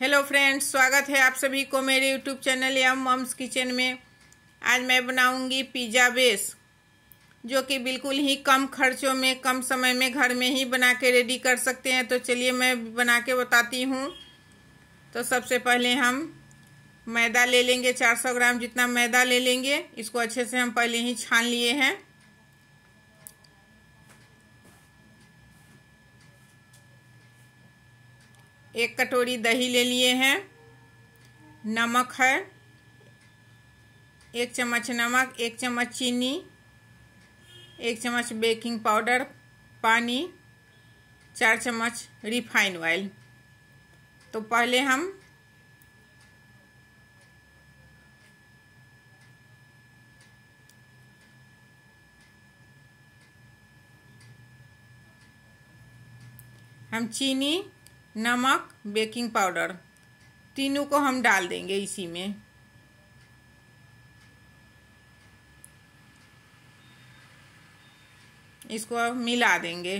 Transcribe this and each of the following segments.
hello friends स्वागत है आप सभी को मेरे YouTube channel M mums kitchen में आज मैं बनाऊंगी पिज़्ज़ा बेस जो कि बिल्कुल ही कम खर्चों में कम समय में घर में ही बना के रेडी कर सकते हैं तो चलिए मैं बना के बताती हूँ तो सबसे पहले हम मैदा ले लेंगे 400 ग्राम जितना मैदा ले लेंगे इसको अच्छे से हम पहले ही छान लिए हैं एक कटोरी दही ले लिए हैं नमक है एक चम्मच नमक एक चम्मच चीनी एक चम्मच बेकिंग पाउडर पानी चार चम्मच रिफाइन ऑयल तो पहले हम हम चीनी नमक बेकिंग पाउडर तीनों को हम डाल देंगे इसी में इसको अब मिला देंगे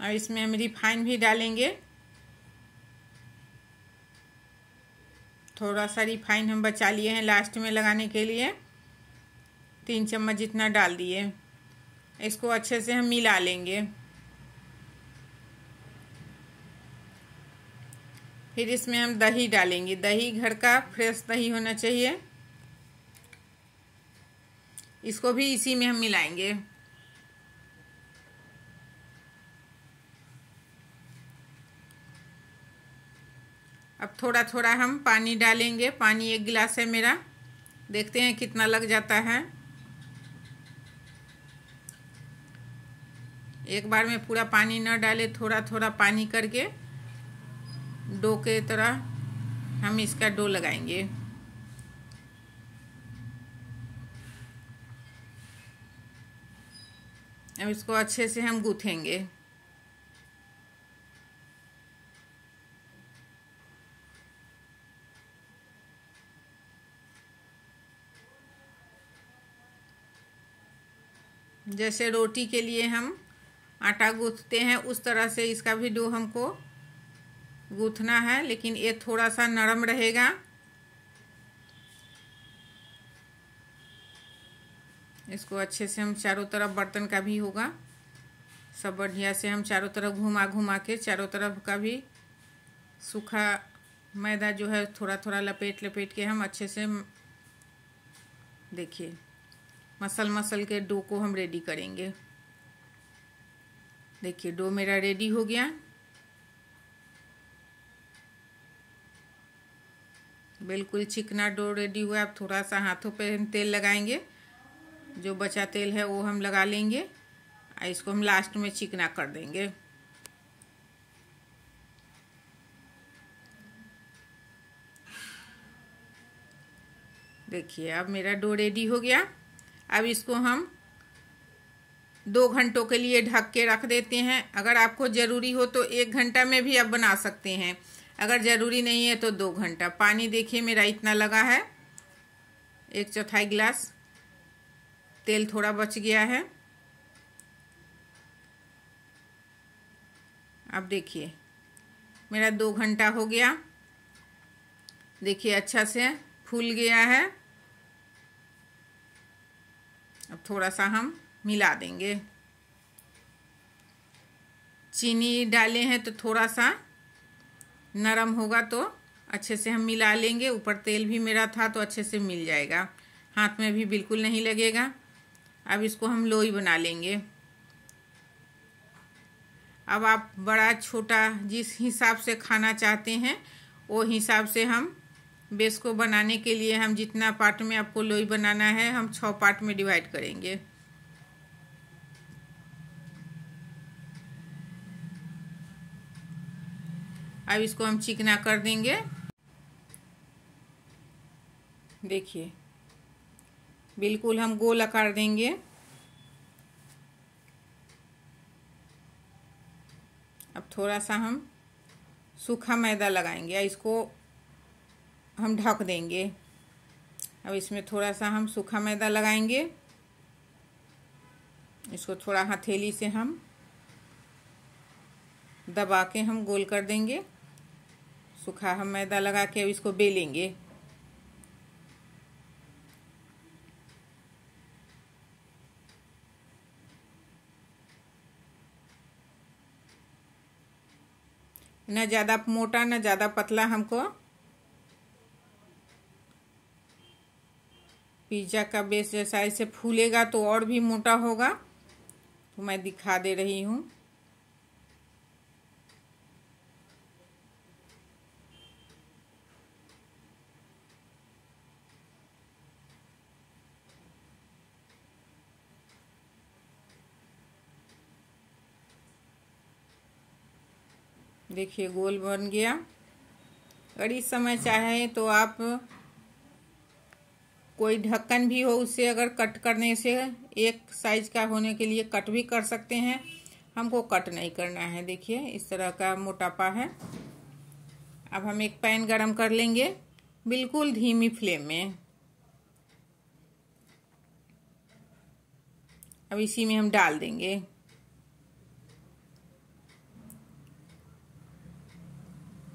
और इसमें हम रिफाइन भी डालेंगे थोड़ा सा रिफाइन हम बचा लिए हैं लास्ट में लगाने के लिए तीन चम्मच जितना डाल दिए इसको अच्छे से हम मिला लेंगे फिर इसमें हम दही डालेंगे दही घर का फ्रेश दही होना चाहिए इसको भी इसी में हम मिलाएंगे अब थोड़ा थोड़ा हम पानी डालेंगे पानी एक गिलास है मेरा देखते हैं कितना लग जाता है एक बार में पूरा पानी ना डाले थोड़ा थोड़ा पानी करके डो के तरह हम इसका डो लगाएंगे अब इसको अच्छे से हम गूथेंगे जैसे रोटी के लिए हम आटा गूंथते हैं उस तरह से इसका भी डो हमको गूथना है लेकिन ये थोड़ा सा नरम रहेगा इसको अच्छे से हम चारों तरफ बर्तन का भी होगा सब बढ़िया से हम चारों तरफ घुमा घुमा के चारों तरफ का भी सूखा मैदा जो है थोड़ा थोड़ा लपेट लपेट के हम अच्छे से देखिए मसल मसल के डो को हम रेडी करेंगे देखिए डो मेरा रेडी हो गया बिल्कुल चिकना डो रेडी हुआ अब थोड़ा सा हाथों पे हम तेल लगाएंगे जो बचा तेल है वो हम लगा लेंगे और इसको हम लास्ट में चिकना कर देंगे देखिए अब मेरा डो रेडी हो गया अब इसको हम दो घंटों के लिए ढक के रख देते हैं अगर आपको ज़रूरी हो तो एक घंटा में भी आप बना सकते हैं अगर ज़रूरी नहीं है तो दो घंटा पानी देखिए मेरा इतना लगा है एक चौथाई गिलास तेल थोड़ा बच गया है अब देखिए मेरा दो घंटा हो गया देखिए अच्छा से फूल गया है अब थोड़ा सा हम मिला देंगे चीनी डाले हैं तो थोड़ा सा नरम होगा तो अच्छे से हम मिला लेंगे ऊपर तेल भी मेरा था तो अच्छे से मिल जाएगा हाथ में भी बिल्कुल नहीं लगेगा अब इसको हम लोई बना लेंगे अब आप बड़ा छोटा जिस हिसाब से खाना चाहते हैं वो हिसाब से हम बेस को बनाने के लिए हम जितना पार्ट में आपको लोई बनाना है हम छः पार्ट में डिवाइड करेंगे अब इसको हम चिकना कर देंगे देखिए बिल्कुल हम गोल आकार देंगे अब थोड़ा सा हम सूखा मैदा लगाएंगे इसको हम ढक देंगे अब इसमें थोड़ा सा हम सूखा मैदा लगाएंगे इसको थोड़ा हथेली से हम दबा के हम गोल कर देंगे सूखा हम मैदा लगा के इसको बेलेंगे ना ज़्यादा मोटा ना ज़्यादा पतला हमको पिज्ज़ा का बेस जैसा ऐसे फूलेगा तो और भी मोटा होगा तो मैं दिखा दे रही हूँ देखिए गोल बन गया और इस समय चाहें तो आप कोई ढक्कन भी हो उससे अगर कट करने से एक साइज का होने के लिए कट भी कर सकते हैं हमको कट नहीं करना है देखिए इस तरह का मोटापा है अब हम एक पैन गरम कर लेंगे बिल्कुल धीमी फ्लेम में अब इसी में हम डाल देंगे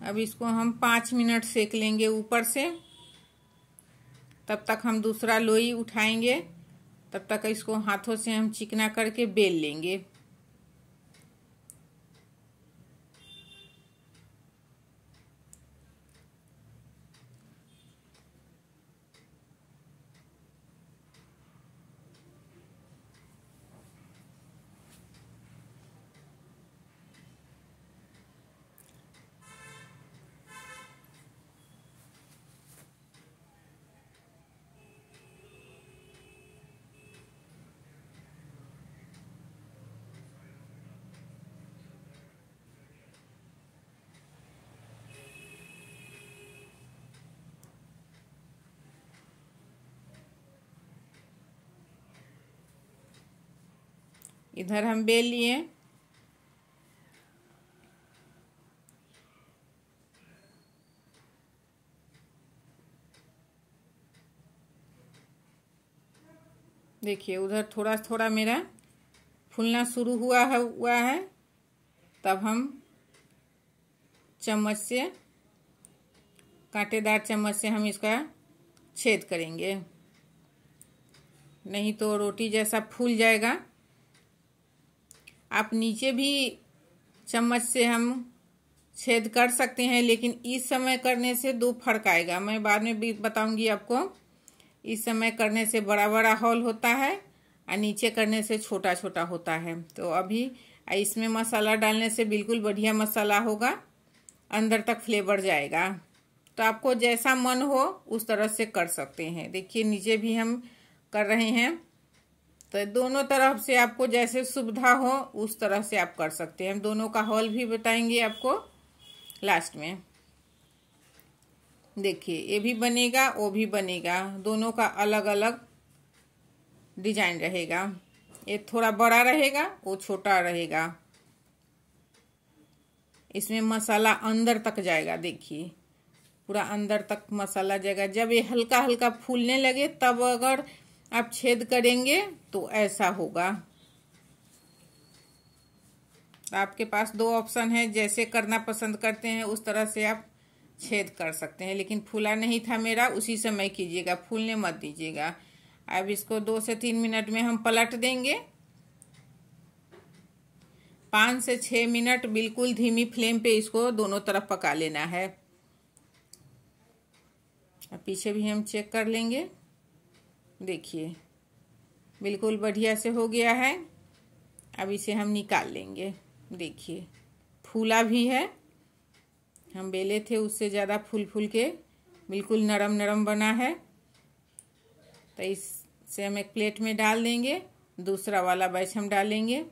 अब इसको हम पाँच मिनट सेक लेंगे ऊपर से तब तक हम दूसरा लोई उठाएंगे तब तक इसको हाथों से हम चिकना करके बेल लेंगे इधर हम बेल लिए देखिए उधर थोड़ा थोड़ा मेरा फूलना शुरू हुआ है हुआ है तब हम चम्मच से कांटेदार चम्मच से हम इसका छेद करेंगे नहीं तो रोटी जैसा फूल जाएगा आप नीचे भी चम्मच से हम छेद कर सकते हैं लेकिन इस समय करने से दो फर्क आएगा मैं बाद में भी बताऊंगी आपको इस समय करने से बड़ा बड़ा हॉल होता है और नीचे करने से छोटा छोटा होता है तो अभी इसमें मसाला डालने से बिल्कुल बढ़िया मसाला होगा अंदर तक फ्लेवर जाएगा तो आपको जैसा मन हो उस तरह से कर सकते हैं देखिए नीचे भी हम कर रहे हैं तो दोनों तरफ से आपको जैसे सुविधा हो उस तरह से आप कर सकते हैं हम दोनों का हॉल भी बताएंगे आपको लास्ट में देखिए ये भी बनेगा वो भी बनेगा दोनों का अलग अलग डिजाइन रहेगा ये थोड़ा बड़ा रहेगा वो छोटा रहेगा इसमें मसाला अंदर तक जाएगा देखिए पूरा अंदर तक मसाला जाएगा जब ये हल्का हल्का फूलने लगे तब अगर आप छेद करेंगे तो ऐसा होगा आपके पास दो ऑप्शन है जैसे करना पसंद करते हैं उस तरह से आप छेद कर सकते हैं लेकिन फूला नहीं था मेरा उसी समय कीजिएगा फूलने मत दीजिएगा अब इसको दो से तीन मिनट में हम पलट देंगे पाँच से छः मिनट बिल्कुल धीमी फ्लेम पे इसको दोनों तरफ पका लेना है पीछे भी हम चेक कर लेंगे देखिए बिल्कुल बढ़िया से हो गया है अब इसे हम निकाल लेंगे देखिए फूला भी है हम बेले थे उससे ज़्यादा फूल फूल के बिल्कुल नरम नरम बना है तो इससे हम एक प्लेट में डाल देंगे दूसरा वाला बैच हम डालेंगे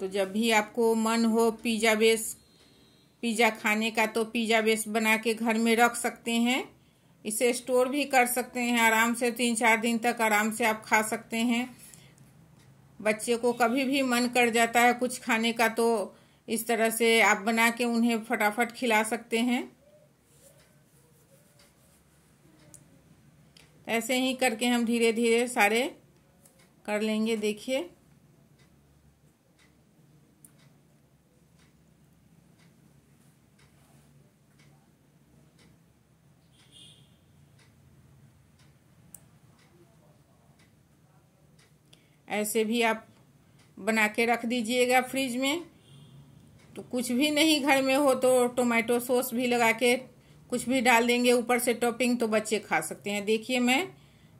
तो जब भी आपको मन हो पिज़्ज़ा बेस पिज़्ज़ा खाने का तो पिज़्ज़ा बेस बना के घर में रख सकते हैं इसे स्टोर भी कर सकते हैं आराम से तीन चार दिन तक आराम से आप खा सकते हैं बच्चे को कभी भी मन कर जाता है कुछ खाने का तो इस तरह से आप बना के उन्हें फटाफट खिला सकते हैं ऐसे ही करके हम धीरे धीरे सारे कर लेंगे देखिए ऐसे भी आप बना के रख दीजिएगा फ्रिज में तो कुछ भी नहीं घर में हो तो टोमेटो सॉस भी लगा के कुछ भी डाल देंगे ऊपर से टॉपिंग तो बच्चे खा सकते हैं देखिए मैं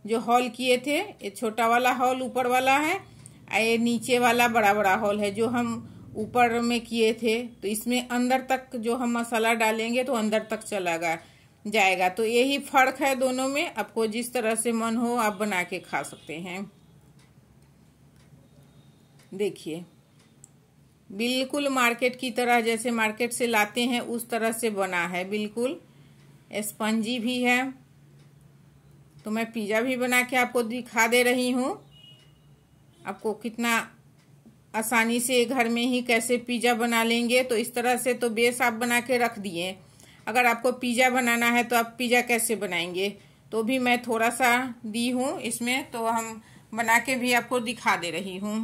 जो हॉल किए थे ये छोटा वाला हॉल ऊपर वाला है और ये नीचे वाला बड़ा बड़ा हॉल है जो हम ऊपर में किए थे तो इसमें अंदर तक जो हम मसाला डालेंगे तो अंदर तक चला गया जाएगा तो यही फर्क है दोनों में आपको जिस तरह से मन हो आप बना के खा सकते हैं देखिए बिल्कुल मार्केट की तरह जैसे मार्केट से लाते हैं उस तरह से बना है बिल्कुल स्पंजी भी है तो मैं पिज़्ज़ा भी बना के आपको दिखा दे रही हूँ आपको कितना आसानी से घर में ही कैसे पिज़्ज़ा बना लेंगे तो इस तरह से तो बेस आप बना के रख दिए अगर आपको पिज़्ज़ा बनाना है तो आप पिज़्ज़ा कैसे बनाएंगे तो भी मैं थोड़ा सा दी हूँ इसमें तो हम बना के भी आपको दिखा दे रही हूँ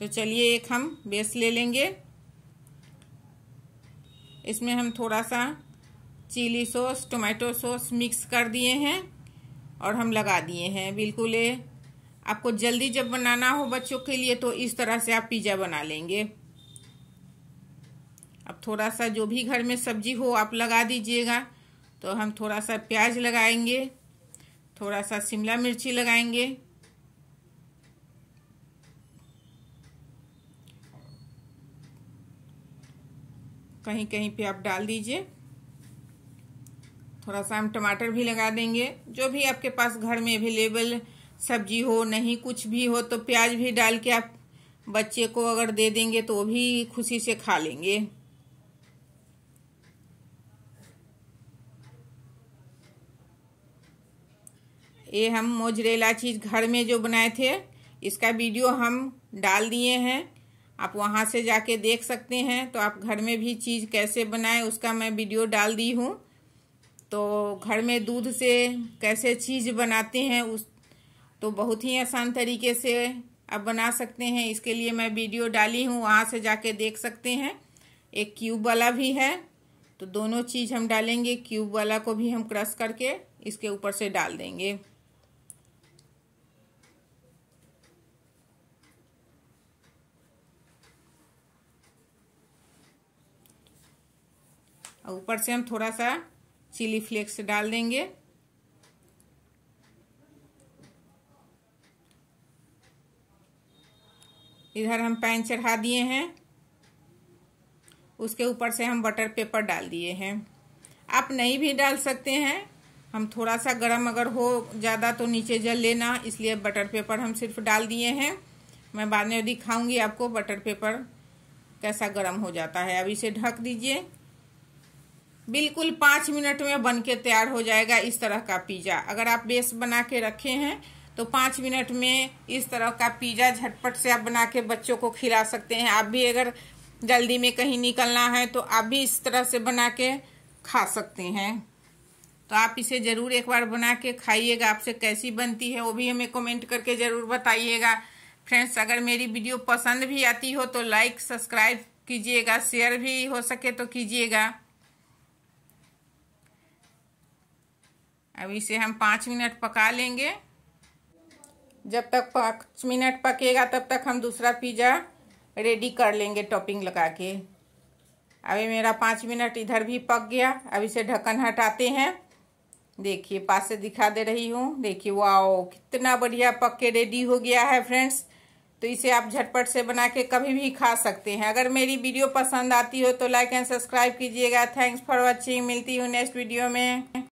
तो चलिए एक हम बेस ले लेंगे इसमें हम थोड़ा सा chilli sauce tomato sauce mix कर दिए हैं और हम लगा दिए हैं बिल्कुल आपको जल्दी जब बनाना हो बच्चों के लिए तो इस तरह से आप पिज़्ज़ा बना लेंगे अब थोड़ा सा जो भी घर में सब्जी हो आप लगा दीजिएगा तो हम थोड़ा सा प्याज लगाएंगे थोड़ा सा शिमला मिर्ची लगाएंगे कहीं कहीं पे आप डाल दीजिए थोड़ा सा हम टमाटर भी लगा देंगे जो भी आपके पास घर में अवेलेबल सब्जी हो नहीं कुछ भी हो तो प्याज भी डाल के आप बच्चे को अगर दे देंगे तो वो भी खुशी से खा लेंगे ये हम मोजरेला चीज़ घर में जो बनाए थे इसका वीडियो हम डाल दिए हैं आप वहाँ से जाके देख सकते हैं तो आप घर में भी चीज़ कैसे बनाएं उसका मैं वीडियो डाल दी हूँ तो घर में दूध से कैसे चीज़ बनाते हैं उस तो बहुत ही आसान तरीके से आप बना सकते हैं इसके लिए मैं वीडियो डाली हूँ वहाँ से जाके देख सकते हैं एक क्यूब वाला भी है तो दोनों चीज़ हम डालेंगे क्यूब वाला को भी हम क्रश करके इसके ऊपर से डाल देंगे ऊपर से हम थोड़ा सा चिली फ्लेक्स डाल देंगे इधर हम पैन चढ़ा दिए हैं उसके ऊपर से हम बटर पेपर डाल दिए हैं आप नहीं भी डाल सकते हैं हम थोड़ा सा गरम अगर हो ज़्यादा तो नीचे जल लेना इसलिए बटर पेपर हम सिर्फ डाल दिए हैं मैं बाद में दिखाऊंगी आपको बटर पेपर कैसा गरम हो जाता है अब इसे ढक दीजिए बिल्कुल पाँच मिनट में बन के तैयार हो जाएगा इस तरह का पिज़्ज़ा अगर आप बेस बना के रखे हैं तो पाँच मिनट में इस तरह का पिज़्ज़ा झटपट से आप बना के बच्चों को खिला सकते हैं आप भी अगर जल्दी में कहीं निकलना है तो आप भी इस तरह से बना के खा सकते हैं तो आप इसे ज़रूर एक बार बना के खाइएगा आपसे कैसी बनती है वो भी हमें कमेंट करके ज़रूर बताइएगा फ्रेंड्स अगर मेरी वीडियो पसंद भी आती हो तो लाइक सब्सक्राइब कीजिएगा शेयर भी हो सके तो कीजिएगा अब इसे हम पाँच मिनट पका लेंगे जब तक पाँच मिनट पकेगा तब तक हम दूसरा पिज़्ज़ा रेडी कर लेंगे टॉपिंग लगा के अभी मेरा पाँच मिनट इधर भी पक गया अब इसे ढक्कन हटाते हैं देखिए पास से दिखा दे रही हूँ देखिए वाओ कितना बढ़िया पक के रेडी हो गया है फ्रेंड्स तो इसे आप झटपट से बना के कभी भी खा सकते हैं अगर मेरी वीडियो पसंद आती हो तो लाइक एंड सब्सक्राइब कीजिएगा थैंक्स फॉर वॉचिंग मिलती हूँ नेक्स्ट वीडियो में